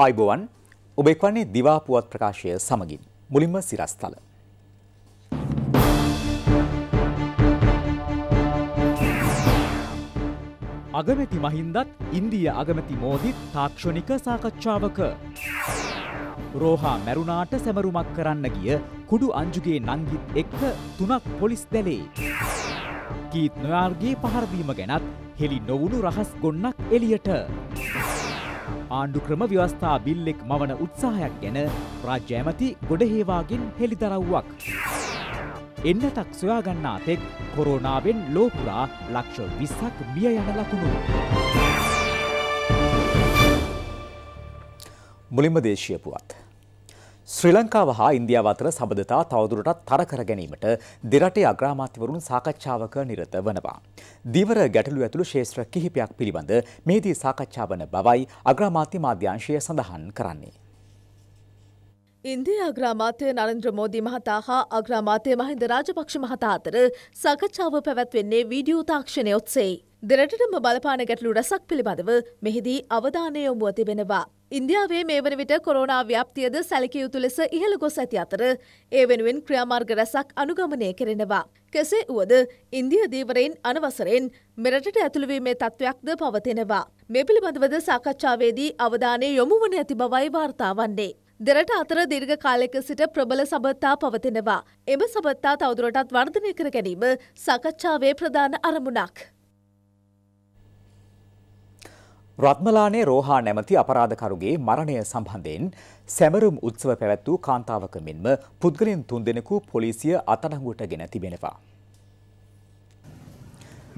අයිබෝවන් ඔබ එක්වන්නේ දිවා පුවත් ප්‍රකාශය සමගින් මුලින්ම සිරස්තල. අගමැති මහින්දත් ඉන්දිය අගමැති මෝදිත් තාක්ෂණික සාකච්ඡාවක. රෝහා මැරුණාට සැමරුමක් කරන්න ගිය කුඩු අංජුගේ නංගිත් එක්ක තුනක් පොලිස් දැලේ. කීත් නොයාර්ගේ පහරදීම ගැනත් හෙළි නොවුණු රහස් ගොන්නක් එලියට. ආණ්ඩු ක්‍රම ව්‍යවස්ථා බිල්ලෙක් මවන උත්සාහයක් ගැන රාජ්‍ය ඇමති ගොඩහේවාගෙන් හෙළිදරව්වක්. එන්නතක් සොයාගන්නා තෙක් කොරෝනාවෙන් ලෝපුරා ලක්ෂ විස්සක් මිය යන ලකුණු. මුලින්ම දේශය පුවත්. ශ්‍රී ලංකාව හා ඉන්දියාව අතර සබඳතා තවදුරටත් තර කර ගැනීමට දෙරටේ අග්‍රාමාත්‍යවරුන් සාකච්ඡාවක නිරත වනවා. දීවර ගැටලු ඇතුළු ශේෂ්ත්‍ර කිහිපයක් පිළිබඳ මෙහිදී සාකච්ඡා වන බවයි අග්‍රාමාත්‍ය මාධ්‍යංශය සඳහන් කරන්නේ. ඉන්දිය අග්‍රාමාත්‍ය නරන්ද්‍ර මෝදී මහතා හා අග්‍රාමාත්‍ය මහින්ද රාජපක්ෂ මහතා අතර සාකච්ඡාව පැවැත්වෙන්නේ වීඩියෝ තාක්ෂණය ඔත්සේ. දෙරටටම බලපාන ගැටලු රැසක් පිළිබඳව මෙහිදී අවධානය යොමුව තිබෙනවා. ඉන්දියාවේ මේ වන විට කොරෝනා ව්‍යාප්තියද සැලකිය යුතු ලෙස ඉහළ ගොස් ඇති අතර ඒ වෙනුවෙන් ක්‍රියාමාර්ග රැසක් අනුගමනය කෙරෙනවා. කෙසේ වුවද ඉන්දිය දීවරයෙන් අනවසරෙන් මෙරටට ඇතුළුවීමේ තත්ත්වයක්ද පවතිනවා. මේ පිළිබඳවද සාකච්ඡාවේදී අවධානය යොමු වන ඇති බවයි වාර්තා වන්නේ. දෙරට අතර දීර්ඝ කාලයක සිට ප්‍රබල සබත්තා පවතිනවා. එම සබත්තා තවදුරටත් වර්ධනය කර ගැනීම සාකච්ඡාවේ ප්‍රධාන අරමුණක්. රත්මලානේ රෝහා නැමති අපරාධකරුගේ මරණය සම්බන්ධයෙන් සැමරුම් උත්සව පැවැත් වූ කාන්තාවක මෙන්ම පුද්ගලයන් තුන්දෙනෙකු පොලිසිය අත්අඩංගුවට ගෙන තිබෙනවා.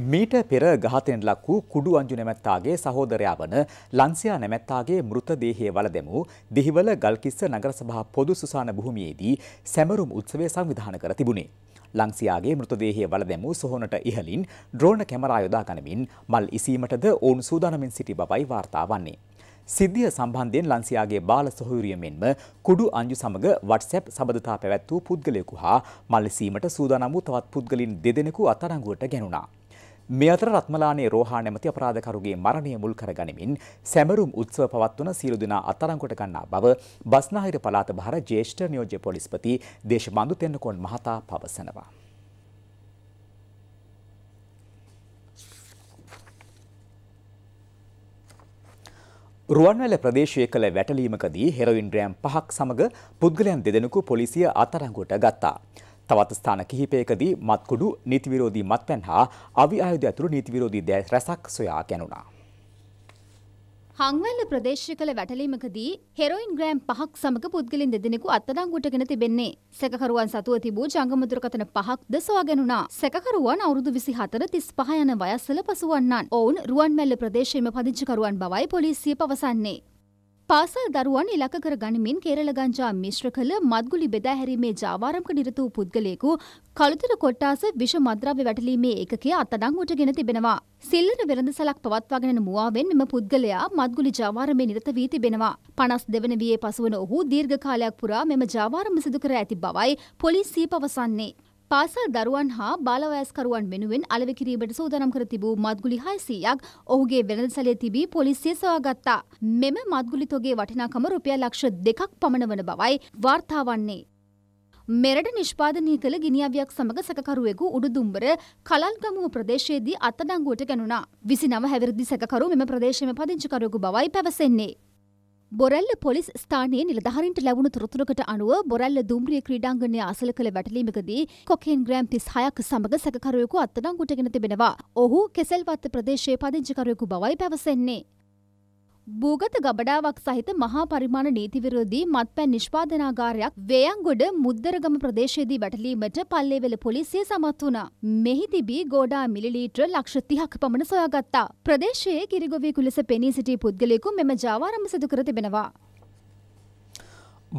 මීට පෙර ඝාතනයට ලක් වූ කුඩු අංජු නැමැත්තාගේ සහෝදරයා වන ලන්සියා නැමැත්තාගේ මෘතදේහය වලදෙමු දිහිවල ගල්කිස්ස නගරසභා පොදු සුසාන භූමියේදී සැමරුම් උත්සවය සංවිධානය කර තිබුණේ. ලංසියාගේ මෘතදේහය වලදැමූ සොහොනට ඉහලින් ඩ්‍රෝන කැමරා යොදා ගනිමින් මල් ඉසීමටද ඔවුන් සූදානමින් සිටි බවයි වාර්තා වන්නේ. සිද්ධිය සම්බන්ධයෙන් ලන්සියාගේ බාල සොහොයුරිය මෙන්ම කුඩු අංජු සමග WhatsApp සබඳතා පැවැත් වූ පුද්ගලයෙකු හා මල්ලසීමට සූදානම් වූ තවත් පුද්ගලින් දෙදෙනෙකු අත්අඩංගුවට ගැනුණා. මේ අතර රත්මලානේ රෝහා නැමැති අපරාධකරුගේ මරණය මුල් කරගනිමින් සැමරුම් උත්සව පවත්වන සියලු දෙනා අත්අඩංගුවට ගන්නා බව බස්නාහිර පළාත බහර ජ්‍යෙෂ්ඨ නියෝජ්‍ය පොලිස්පති දේශබන්දු තෙන්නකෝන් මහතා පවසනවා. රුවන්වැල ප්‍රදේශය කළ වැටලීමකදී හෙරොයින් ග්‍රෑම් පහක් සමග පුද්ගලයන් දෙදෙනෙකු පොලිසිය අත්අඩංගුවට ගත්තා. තවත් ස්ථාන කිහිපයකදී මත්කුඩු නීතිවිරෝධී මත්පැන් හා අවි ආයුධ ඇතුළු නීතිවිරෝධී දෑ රැසක් සොයා ගැනුණා. හංවැල්ල ප්‍රදේශ කළ වැටලීමකදී හෙරොයින් ග්‍රෑම් පහක් සමග පුද්ගලින් දෙදෙනෙකු අත්තඩංගුටගෙන තිබෙන්නේ. සැකකරුවන් සතුව තිබූ ජංගමුදුරකතන පහක්ද සොයාගෙනුණා. සැකකරුවන් අවුරුදු විසි හතර තිස් පහ යන වයස්සල පසුවන්නන්. ඔවුන් රුවන්මැල්ල ප්‍රදේශයේම පදිංචිකරුවන් බවයි පොලිසිය පවසන්නේ. පාසල් දරුවන් ඉලක්ක කර ගනිමින් කේරළ ගංජා මිශ්‍ර කළ මත්ගුලි බෙදා හැරීමේ ජාවාරම්ක නිරත වූ පුද්ගලයෙකු කළුතර කොට්ටාස විෂ මද්‍රව්‍ය වැටලීමේ ඒකකයේ අත්අඩංගුවට ගෙන තිබෙනවා. සිල්ලර වෙළඳසලක් පවත්වාගෙන යන මුවාවෙන් මෙම පුද්ගලයා මත්ගුලි ජාවාරමේ නිරත වී තිබෙනවා. 52 වන වියේ පසුවන ඔහු දීර්ඝ කාලයක් පුරා මෙම ජාවාරම සිදු කර ඇති බවයි පොලිසිය පවසන්නේ. පාසල් දරුවන් හා බාලවයස්කරුවන් වෙනුවෙන් අලෙවි කිරීමට සූදානම් කර තිබූ මත්ගුලි 600ක් ඔහුගේ වෙළඳසැලේ තිබී පොලිසිය සොයාගත්තා. මෙම මත්ගුලි තොගේ වටිනාකම රුපියල් ලක්ෂ දෙකක් පමණ වන බවයි වාර්තා වන්නේ. මෙරට නිෂ්පාදනය කළ ගිනිියවයක් සමඟ සැකරුවෙකු උඩුදුම්බර කලල්ගමුව ප්‍රදේශයේදී අත්තඩංගුවට ගැනුණා. විසි නව හැවිරදි සැකරු මෙම ප්‍රදේශම පදිංචිකරයකු බවයි පැවසෙන්නේ. බොරල්ල පොලිස් ස්ථානයේ නිලධහරින්ට ලැබුණු තුරතුරකට අනුව බොරල්ල දුම්රිය ක්‍රීඩාංගණය අසල කළ වැටලීමකදී කොකෙන් ග්‍රෑම් තිස් හයක් සමඟ සැකකරුවෙකු අත්තනං ගුටගෙන තිබෙනවා. ඔහු කෙසල්වත්ත ප්‍රදේශයේ පදිංචිකරයෙකු බවයි පැවසෙන්නේ. භූගත ගබඩාවක් සහිත මහා පරිමාණ නීතිවිරෝධී මත්පැන් නිෂ්පාදනාගාරයක් වේයන්ගොඩ මුද්දරගම ප්‍රදේශයේදී වැටලීමට පල්ලේවෙල පොලිසිය සමත් වුණා. මෙහි තිබී ගෝඩා මිලිලීටර ලක්ෂ 30ක පමණ සොයාගත්තා. ප්‍රදේශයේ කිරිගොවියෙකු ලෙස පෙනී සිටි පුද්ගලයෙකු මෙම ජාවාරම්භ සිදු කර තිබෙනවා.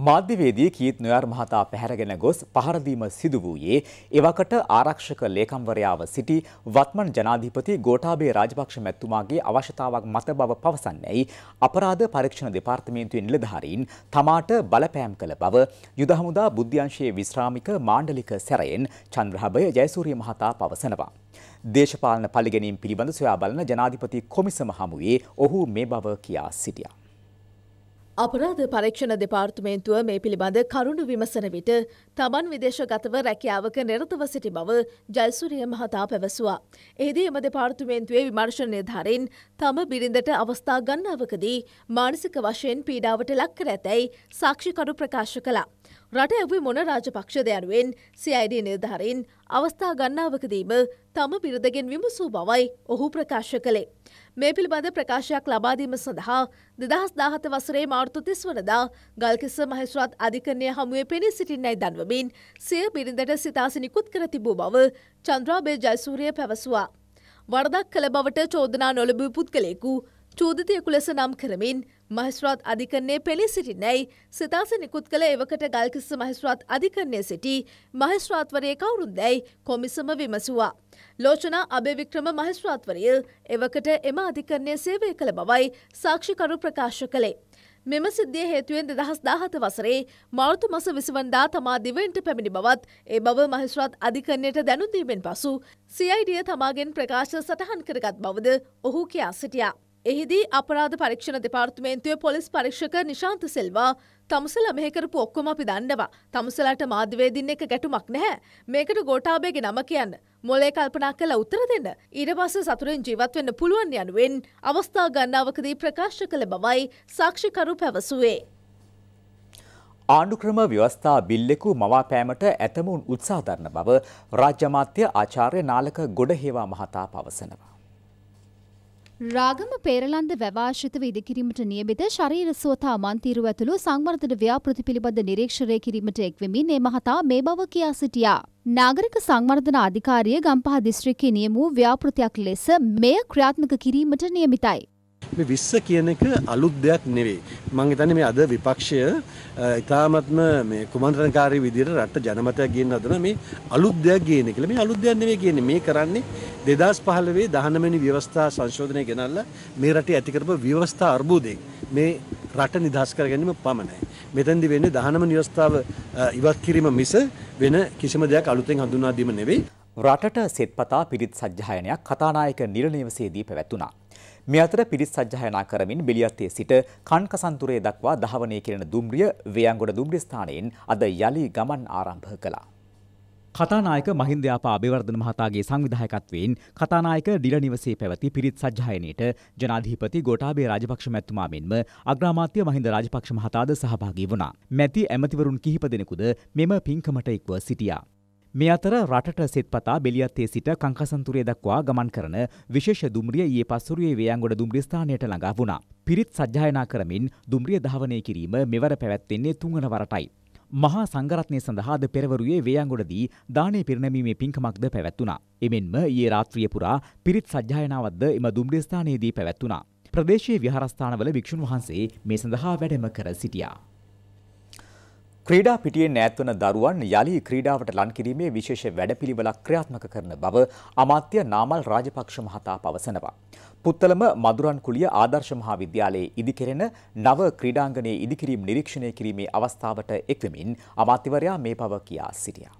මාධ්‍යවේදී කීත් නොයර් මහතා පැහැරගෙන ගොස් පහරදීම සිදු වූයේ එවකට ආරක්ෂක ලේකම්වරයාව සිටි වත්මන් ජනාධිපති ගෝඨාභය රාජපක්ෂ මැතිතුමාගේ අවශ්‍යතාවක් මත බව පවසන්නේයි අපරාධ පරීක්ෂණ දෙපාර්තමේන්තුවේ නිලධාරීන් තමාට බලපෑම් කළ බව යුද හමුදා බුද්ධ්‍යංශයේ විශ්‍රාමික මාණ්ඩලික සැරයෙන් චන්ද්‍රහබය ජයසූරිය මහතා පවසනවා. දේශපාලන පරිගැනීම් පිළිබඳ සොයා බලන ජනාධිපති කොමිසම හමුවේ ඔහු මේ බව කියා සිටියා. අපරාධ පරීක්ෂණ දෙපාර්තමේන්තුව මේ පිළිබඳ කරුණු විමසන විට තමන් විදේශගතව රැකියාවක නිරතව සිටි බව ජයසුරිය මහතා පැවසුවා. එහිදී එම දෙපාර්තමේන්තුවේ විමර්ශනය ධරින් තම බිරිඳට අවස්ථා ගන්නාවකදී මානසික වශයෙන් පීඩාවට ලක් කර ඇතැයි සාක්ෂිකරු ප්‍රකාශ කළා. රට ඇවි මොන රාජපක්ෂ දයනුවෙන් CID නිර්ධාරින් අවස්ථා ගන්නාවකදීම තම බිරදගෙන් විමසූ බවයි ඔහු ප්‍රකාශ කළේ. මේ පිළිබඳ ප්‍රකාශයක් ලබාදීම සඳහා දෙදහස් දාහත වසරේ මාර්තුතිස් වනදා ගල්කිස මහිස්රාත් අධිකරණය හමුවේ පෙනී සිටින්නයි දන්වමින් සිය බිරිඳට සිතාසි නිකුත් කර තිබූ බව චන්ද්‍රාබේ ජයසූරිය පැවසුවා. වරදක් කළ බවට චෝදනා නොලබූ පුද්ගලයෙකු චූදිතයකු ලෙස නම් කරමින් මහිස්ත්‍රාත් අධිකරන්නේ පෙළි සිටිනැයි සිතාස නිකුත් කළ එවකට ගල්කිස්ස මහිස්ත්‍රාත් අධිකරණය සිටි මහිස්ත්‍රාත්වරය කවුරුන් දැයි කොමිසම විමසුවා. ලෝචනා අභිවික්‍රම මහිස්ත්‍රාත්වරයල් එවකට එම අධිකරණය සේවය කළ බවයි සාක්ෂිකරු ප්‍රකාශ කළේ. මෙම සිද්ධිය හේතුවෙන් දෙදහස් දාහත වසරේ මාර්තු මස විසිවන්දා තමා දිවෙන්ට පැමිණි බවත් ඒ බව මහිස්ත්‍රාත් අධිකරණයට දැනුදීමෙන් පසු CIDිය තමාගෙන් ප්‍රකාශ සටහන් කරගත් බවද ඔහු කියා සිටියා. එහිදී අපරාධ පරීක්ෂණ දෙපාර්තමේන්තුවේ පොලිස් පරීක්ෂක නිශාන්ත සෙල්වා තමුසල මෙහෙකරපු ඔක්කොම අපි දන්නවා. තමුසලට මාධ්‍යවේදින් එක ගැටුමක් නැහැ. මේකට ගෝඨාභයගේ නම කියන්න. මොලේ කල්පනා කළ උත්තර දෙන්න. ඊට පස්සේ සතුරෙන් ජීවත් වෙන්න පුළුවන් යනුවෙන් අවස්ථා ගණනාවකදී ප්‍රකාශ කළ බවයි සාක්ෂිකරු පැවසුවේ. ආණ්ඩුක්‍රම ව්‍යවස්ථා බිල්ලෙකු මවාපෑමට ඇතමුන් උත්සාධරණ බව රාජ්‍යමාත්‍ය ආචාර්ය නාලක ගොඩහේවා මහතා පවසනවා. රාගම පේරලන්ද වැවාශිතව ඉදිකිරීමට නියමිත ශරීර සුවතා මන්තීරු ඇතුළු සංවර්ධන ව්‍යාපෘති පිළිබඳ නිරීක්ෂණය කිරීමට එක්වෙමින් මේ මහතා මේ බව කියා සිටියා. නාගරික සංවර්ධන අධිකාරිය ගම්පහ දිස්ත්‍රික්කයේ නියම වූ ව්‍යාපෘතියක් ලෙස මෙය ක්‍රියාත්මක කිරීමට නියමිතයි. මේ 20 කියන එක අලුත් දෙයක් නෙවෙයි. මම හිතන්නේ මේ අද විපක්ෂය ඊටාත්ම මේ කුමන්ත්‍රණකාරී විදිහට රට ජනමතයක් ගේන්න හදන මේ අලුත් දෙයක් ගේන කියලා. මේ අලුත් දෙයක් නෙවෙයි කියන්නේ. මේ කරන්නේ 2015 19 වෙනි ව්‍යවස්ථා සංශෝධනය ගෙනල්ලා මේ රටේ ඇති කරපු ව්‍යවස්ථා අර්බුදයෙන් මේ රට නිදහස් කර ගැනීම පමණයි. මෙතෙන්දි වෙන්නේ 19 නිවස්ථාව ඉවත් කිරීම මිස වෙන කිසිම දෙයක් අලුතෙන් හඳුනා දීම නෙවෙයි. රටට සෙත්පතා පිරිත් සජ්ජායනයක් කතානායක නිල නිවසේදී පැවැත්වුණා. මේ අතර පිරිස් සජ්ජායනා කරමින් බිලියත්තේ සිට කන්කසන්තුරේ දක්වා දහවනේ කිරෙන දුම්රිය වේයන්ගොඩ දුම්රිය ස්ථානයෙන් අද යලි ගමන් ආරම්භ කළා. කතානායක මහින්දයාපා අභිවර්ධන මහතාගේ සංවිධායකත්වයෙන් කතානායක ඩිල නිවසේ පැවති පිරිත් සජ්ජායනයට ජනාධිපති ගෝඨාභය රාජපක්ෂ මැතිතුමා මෙන්ම අග්‍රාමාත්‍ය මහින්ද රාජපක්ෂ මහතාද සහභාගී වුණා. මැති ඇමතිවරුන් කිහිප දෙනෙකුද මෙම පින්කමට එක්ව සිටියා. මේ අතර රටට සෙත්පතා බෙලියත්තේ සිට කංකසන්තුරය දක්වා ගමන් කරන විශේෂ දුම්රිය ඒ පස්සුරුවේ වේයන්ගොඩ දුම්රිය ස්ථානයට ළඟා වුණා. පිරිත් සජ්ජායනා කරමින් දුම්රිය ධාවනය කිරීම මෙවර පැවැත්වෙන්නේ තුන්වන වරටයි. මහා සංගරත්නය සඳහාද පෙරවරුවේ වේයන්ගොඩදී දානය පිරිනැමීමේ පින්කමක්ද පැවැත්වුණා. එමෙන්ම ඊයේ රාත්‍රිය පුරා පිරිත් සජ්ජායනාවක්ද එම දුම්රිය ස්ථානයේදී පැවැත්වුණා. ප්‍රදේශයේ විහාරස්ථානවල වික්ෂුන් වහන්සේ මේ සඳහා වැඩම කර සිටියා. ක්‍රීඩා පිටියෙන් ඈත් වන දරුවන් යලි ක්‍රීඩාවට ලං කිරීමේ විශේෂ වැඩපිළිවෙලක් ක්‍රියාත්මක කරන බව අමාත්‍ය නාමල් රාජපක්ෂ මහතා පවසනවා. පුත්තලම මදුරන් කුලිය ආදර්ශ මහා විද්‍යාලයේ ඉදිකෙරෙන නව ක්‍රීඩාංගණයේ ඉදිකිරීම නිරීක්ෂණය කිරීමේ අවස්ථාවට එක්වමින් අමාත්‍යවරයා මේ බව කියා සිටියා.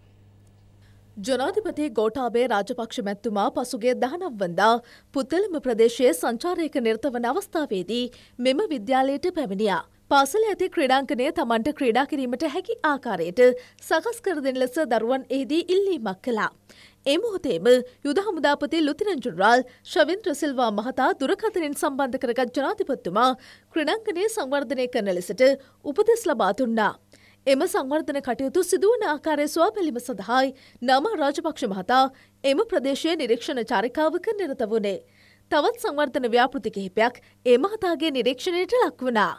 ජනාධිපති ගෝටාබේ රාජපක්ෂ මැත්තුමා පසුගේ දහනවවන්දා පුත්තලම ප්‍රදේශයේ සංචාරයක නිර්ත වන අවස්ථාවේදී මෙම විද්‍යාලයට පැමිණියා. පාසල ඇති ක්‍රඩාංකනය තමන්ට ක්‍රඩා කිරීමට හැකි ආකාරයට සකස් කරදෙන ලෙස දරුවන් එහිදී ඉල්ලීමක් කළා. එමහොතේම යුද හමුදාපති ලුතිරංජුරාල් ශවින්ත්‍ර සිල්වා මහතා දුරකතනින් සම්බන්ධ කරගත් ජනාතිපත්තුමා ක්‍රඩංකනය සංවර්ධනය කරන ලෙසට උපදෙස් ලබා තුන්නා. එම සංවර්ධන කටයුතු සිදුවන ආකාරය ස්වා පැලිම සඳහායි නම රාජපක්ෂ මහතා එම ප්‍රදේශය නිරීක්ෂණ චාරිකාවක නිරත වුණේ. තවත් සංවර්ධන ව්‍යාපෘති කිහිපයක් ඒ මහතාගේ නිරීක්ෂණයට ලක්වනා.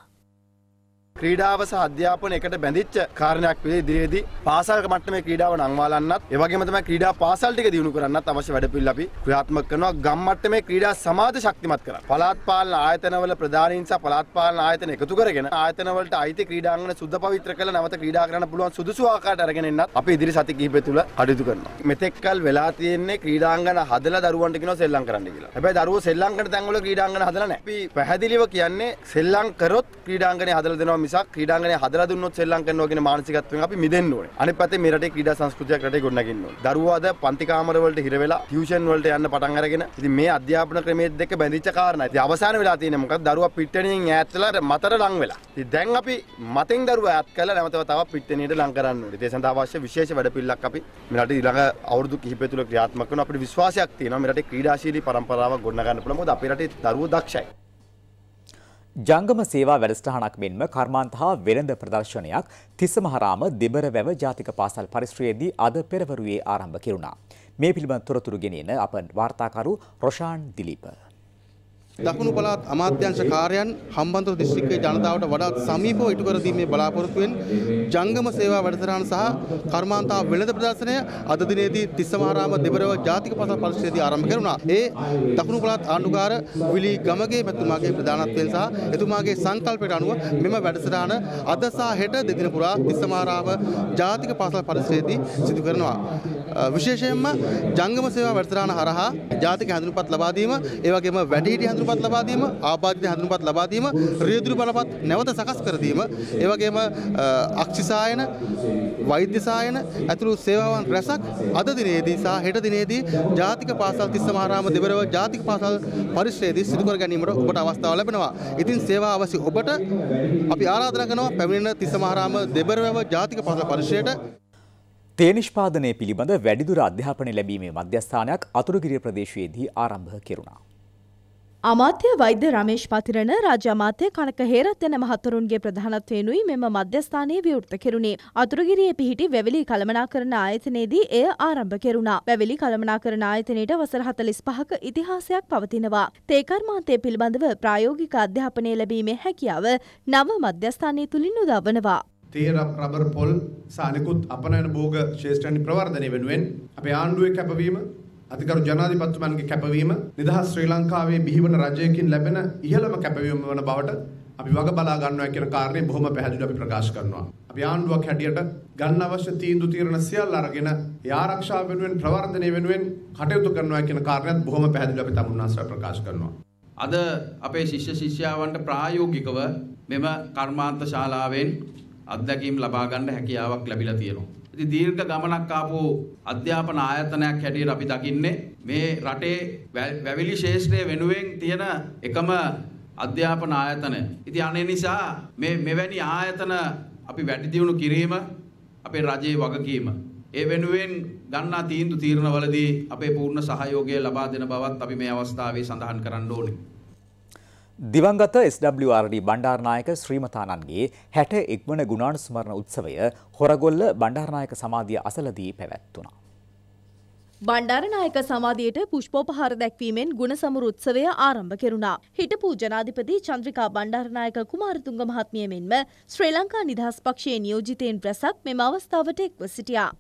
ක්‍රීඩාව සහ අධ්‍යාපන එකට බැඳිච්ච කාරණයක් වේ ඉදිරියේදී පාසල් මට්ටමේ ක්‍රීඩාව නංවාලන්නත් ඒ වගේම තමයි ක්‍රීඩා පාසල් ටික දියුණු කරන්නත් අවශ්‍ය වැඩපිළිවෙල අපි ක්‍රියාත්මක කරනවා ගම් මට්ටමේ ක්‍රීඩා සමාජ ශක්තිමත් කරලා පළාත් පාලන ආයතනවල ප්‍රධානීන් සහ පළාත් පාලන ආයතන එකතු කරගෙන ආයතනවලට අයිති ක්‍රීඩාංගන සුද්ධ පවිත්‍ර කරලා නැවත ක්‍රීඩා කරන්න පුළුවන් සුදුසු ආකාරයට අරගෙන එන්නත් අපි ඉදිරි සති කිහිපය තුළ අඩිතු කරනවා මෙතෙක්කල් වෙලා තියෙන්නේ ක්‍රීඩාංගන හදලා දරුවන්ට කියනවා සෙල්ලම් කරන්න කියලා හැබැයි දරුවෝ සෙල්ලම් කරන තැන්වල ක්‍රීඩාංගන හදලා නැහැ අපි පැහැදිලිව කියන්නේ සෙල්ලම් කරොත් ක්‍රීඩාංගනේ හදලා දෙනවා මිසක් ක්‍රීඩාංගණය හදලා දුන්නොත් සෙල්ලම් කරනවා කියන මානසිකත්වයෙන් අපි මිදෙන්න ඕනේ. අනිත් පැත්තේ මේ රටේ ක්‍රීඩා සංස්කෘතියක් රටේ ගොඩනගන්න ඕනේ. දරුවෝ අද පන්ති කාමර වලට හිර වෙලා ටියුෂන් වලට යන්න පටන් අරගෙන ඉතින් මේ අධ්‍යාපන ක්‍රමයේ දෙක බැඳිච්ච කාරණා. ඉතින් අවසාන වෙලා තියෙන්නේ මොකක්ද? දරුවා පිට්ටනියෙන් ඈත් වෙලා මතර ලං වෙලා. ඉතින් දැන් අපි මතෙන් දරුවා ඈත් කරලා නැවතව තව පිට්ටනියට ලං කරන්න ඕනේ. ඒ සඳහා අවශ්‍ය විශේෂ වැඩපිළිවෙලක් අපි මේ රටේ ඊළඟ අවුරුදු කිහිපය තුළ ක්‍රියාත්මක කරන අපිට විශ්වාසයක් තියෙනවා මේ රටේ ක්‍රීඩාශීලී පරම්පරාවක් ගොඩනගන්න පුළුවන් මොකද අපේ රටේ දරුවෝ දක්ෂයි ජංගම සේවා වැඩසටහනක් මෙන්ම කර්මාන්ත හා වෙළඳ ප්‍රදර්ශනයක් තිස්සමහරාම දෙබරවැව ජාතික පාසල් පරිශ්‍රයේදී අද පෙරවරුවේ ආරම්භ කෙරුණා. මේ පිළිබඳ තොරතුරු ගෙනෙන අප වාර්තාකරු රොෂාන් දිලීප. දකුණු පළාත් අමාත්‍යංශ කාර්යයන් හම්බන්තොට දිස්ත්‍රික්කයේ ජනතාවට වඩාත් සමීපව ඉටු කර දීමේ බලාපොරොත්තුවෙන් ජංගම සේවා වැඩසටහන සහ කර්මාන්තා වෙළඳ ප්‍රදර්ශනය අද දිනේදී තිස්සමහාරාම දෙබරව ජාතික පසල් පරිශ්‍රයේදී ආරම්භ කරුණා. ඒ දකුණු පළාත් ආණ්ඩුකාර විලි ගමගේ මෙතුමාගේ ප්‍රධානත්වයෙන් සහ එතුමාගේ සංකල්පයට අනුව මෙම වැඩසටහන අද සහ හෙට දෙදින පුරා තිස්සමහාරාම ජාතික පසල් පරිශ්‍රයේදී සිදු කරනවා. විශේෂයෙන්ම ජංගම සේවා වැඩසටහන හරහා ජාතික හැඳුනුම්පත් ලබා දීම, ඒ වගේම වැඩිහිටි හැඳුනුම් හඳුන්පත් ලබා දීම, ආබාධිත හඳුන්පත් ලබා දීම, රියදුරු බලපත් නැවත සකස් කර දීම, ඒ වගේම අක්ෂි සායන, වෛද්‍ය සායන ඇතුළු සේවාවන් රැසක් අද දිනේදී සහ හෙට දිනේදී ජාතික පාසල් තිස්ස මහරාම දෙබරව ජාතික පාසල් පරිශ්‍රයේදී සිදු කර ගැනීමට ඔබට අවස්ථාව ලැබෙනවා. ඉතින් සේවා අවශ්‍ය ඔබට අපි ආරාධනා කරනවා පැමිණෙන තිස්ස මහරාම දෙබරව ජාතික පාසල් පරිශ්‍රයට තේ නිෂ්පාදනය පිළිබඳ වැඩිදුර අධ්‍යාපනය ලැබීමේ මධ්‍යස්ථානයක් අතුරුගිරිය ප්‍රදේශයේදී ආරම්භ කෙරුණා. අමාත්‍ය වෛද්‍ය රමේෂ් පතිරණ රාජ්‍ය අමාත්‍ය කනක හේරත්යන මහතුරුන්ගේ ප්‍රධානත්වයෙනුයි මෙම මධ්‍යස්ථානයේ විවෘත කෙරුණේ. අතුරුගිරියේ පිහිටි වැවිලි කළමනාකරණ ආයතනයේදී එය ආරම්භ කෙරුණා. වැවිලි කළමනාකරණ ආයතනයේට වසර 45ක ඉතිහාසයක් පවතිනවා. තේ කර්මාන්තය පිළිබඳව ප්‍රායෝගික අධ්‍යාපනය ලැබීමේ හැකියාව නව මධ්‍යස්ථානය තුලින් උදාවනවා. තේ රබර් පොල් සහ අනෙකුත් අපනයන භෝග ශේෂ්ඨයන් ප්‍රවර්ධනය වෙනුවෙන් අපේ ආණ්ඩුවේ කැපවීම අධිකරු ජනාධිපතිතුමන්ගේ කැපවීම නිදහස් ශ්‍රී ලංකාවේ බිහිවන රජයකින් ලැබෙන ඉහළම කැපවීම වන බවට අපි වග බලා ගන්නවා කියන කාරණය බොහොම පැහැදිලිව අපි ප්‍රකාශ කරනවා. අපි ආණ්ඩුවක් හැටියට ගන්න අවශ්‍ය තීන්දුව తీරන සියල්ල අරගෙන ඒ ආරක්ෂාව වෙනුවෙන් ප්‍රවර්ධනය වෙනුවෙන් කටයුතු කරනවා කියන කාරණයත් බොහොම පැහැදිලිව අපි තමුන්නාසට ප්‍රකාශ කරනවා. අද අපේ ශිෂ්‍ය ශිෂ්‍යාවන්ට ප්‍රායෝගිකව මෙම කර්මාන්ත ශාලාවෙන් අත්දැකීම් ලබා ගන්න හැකියාවක් ලැබිලා තියෙනවා. ඉතින් දීර්ඝ ගමනක් ආපු අධ්‍යාපන ආයතනයක් හැටියට අපි දකින්නේ මේ රටේ වැවිලි ශේෂ්ත්‍රයේ වෙනුවෙන් තියෙන එකම අධ්‍යාපන ආයතනය. ඉතින් අනේ නිසා මේ මෙවැනි ආයතන අපි වැඩි දියුණු කිරීම අපේ රජයේ වගකීම. ඒ වෙනුවෙන් ගන්නා තීන්දුව තීරණවලදී අපේ පූර්ණ සහයෝගය ලබා දෙන බවත් අපි මේ අවස්ථාවේ සඳහන් කරන්න ඕනේ. දිවංගත SWRD බණ්ඩාරනායක ශ්‍රීමතානන්ගේ හැට එක්මන ගුණානුස්මරණ උත්සවය හොරගොල්ල බණ්ඩාරනායක සමාධිය අසලදී පැවැත්වුණා. බණ්ඩාරනායක සමාධියට පුෂ්පෝපහාර දැක්වීමෙන් ගුණ සමුරු උත්සවය ආරම්භ කෙරුණා. හිටපු ජනාධිපති චන්ද්‍රිකා බණ්ඩාරනායක කුමාරතුංග මහත්මිය මෙන්ම ශ්‍රී ලංකා නිදහස් පක්ෂයේ නියෝජිතයින් රැසක් මෙම අවස්ථාවට එක්ව සිටියා.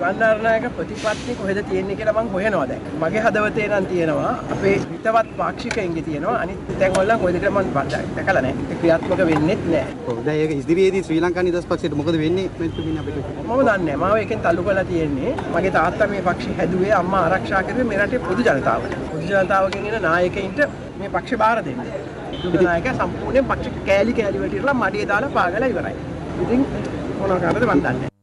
ගන්නාරනායක ප්‍රතිපත්ති කොහෙද තියෙන්නේ කියලා මං හොයනවා දැන්. මගේ හදවතේ නම් තියෙනවා අපේ හිතවත් පාක්ෂිකයන්ගේ තියෙනවා. අනිත් දැන් ඔයගොල්ලන් කොහෙද කියලා මං දැකලා නැහැ. ක්‍රියාත්මක වෙන්නේත් නැහැ. කොහොමද දැන් ඒක ඉදිරියේදී ශ්‍රී ලංකා නිදහස් පක්ෂයට මොකද වෙන්නේ මෙන්න මේ අපිට? මම දන්නේ නැහැ. මාව එකෙන් තල්ලු කරලා තියෙන්නේ. මගේ තාත්තා මේ පක්ෂය හැදුවේ අම්මා ආරක්ෂා කරුවේ මේ රටේ පොදු ජනතාවට. පොදු ජනතාවගෙන් එන නායකයින්ට මේ පක්ෂය බාර දෙන්න. නායක සම්පූර්ණයෙන් පක්ෂ කෑලි කෑලි වැටිරලා මඩේ දාලා පාගලා ඉවරයි. ඉතින් මොනවා කරන්නද මන් දන්නේ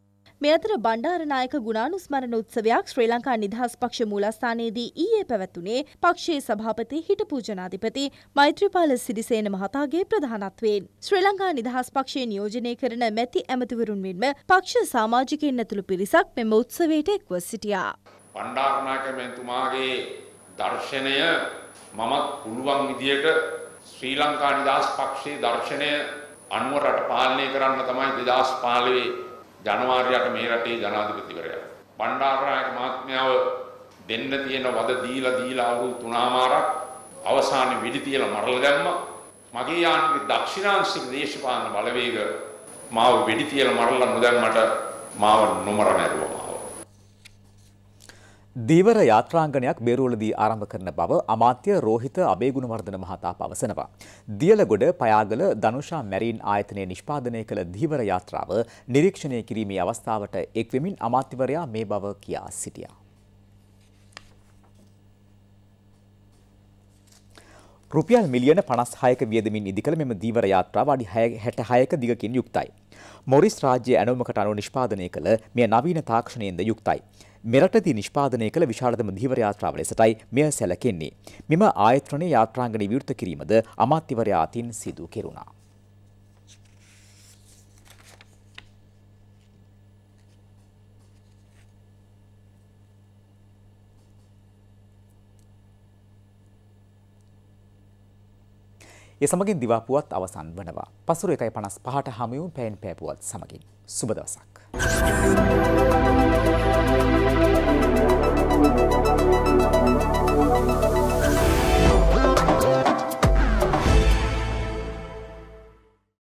මේ අතර බණ්ඩාරනායක ගුණානුස්මරණ උත්සවයක් ශ්‍රී ලංකා නිදහස් පක්ෂ මූලස්ථානයේදී ඊයේ පැවැත්වුණේ පක්ෂයේ සභාපති හිටපු ජනාධිපති මෛත්‍රීපාල සිරිසේන මහතාගේ ප්‍රධානත්වයෙන්. ශ්‍රී ලංකා නිදහස් පක්ෂයේ නියෝජනය කරන මැති ඇමතිවරුන් මෙන්ම පක්ෂ සාමාජිකයන් ඇතුළු පිරිසක් මෙම උත්සවයට එක්ව සිටියා. බණ්ඩාරනායක මැතිතුමාගේ දර්ශනය මමත් පුළුවන් විදියට ශ්‍රී ලංකා නිදහස් පක්ෂයේ දර්ශනය අනුව රට පාලනය කරන්න තමයි 2015 ජනවාරියට මේ රටේ ජනාධිපතිවරයා. බණ්ඩාරනායක මහත්මයාව දෙන්න තියෙන වද දීලා දීලා අවුරුදු තුනමාරක් අවසානයේ විදි තියලා මරලා දැම්මා. මගේ යාන්ත්‍රික දක්ෂිණාංශික දේශපාලන බලවේග මාව වෙඩි තියලා මරලා නොදැම්මට මාව නොමර මැරුවා. දීවර යාත්‍රාංගනයක් බේරුවලදී ආරම්භ කරන බව අමාත්‍ය රෝහිත අබේගුණවර්ධන මහතා පවසනවා. දියලගොඩ පයාගල දනුෂා මැරීන් ආයතනය නිෂ්පාදනය කළ දීවර යාත්‍රාව නිරීක්ෂණය කිරීමේ අවස්ථාවට එක්වෙමින් අමාත්‍යවරයා මේ බව කියා සිටියා. රුපියල් මිලියන 56ක වියදමින් ඉදිකළ මෙම දීවර යාත්‍රාව අඩි 66ක දිගකින් යුක්තයි. මොරිස් රාජ්‍ය ඇනුමකට අනුව නිෂ්පාදනය කළ මෙය නවීන තාක්ෂණයෙන්ද යුක්තයි. මෙරටදී නිෂ්පාදනය කළ විශාලතම ධීවර යාත්‍රාව ලෙසටයි මෙය සැලකෙන්නේ. මෙම ආයතනයේ යාත්‍රාංගණය විවෘත කිරීමද අමාත්‍යවරයා අතින් සිදු කෙරුණා. ඒ සමගින් දිවාපුවත් අවසන් වනවා. පසුර එකයි පනස් පහට හමුවූ පැයින් පෑපුවත් සමගින්. සුබදවසක්. Thank you.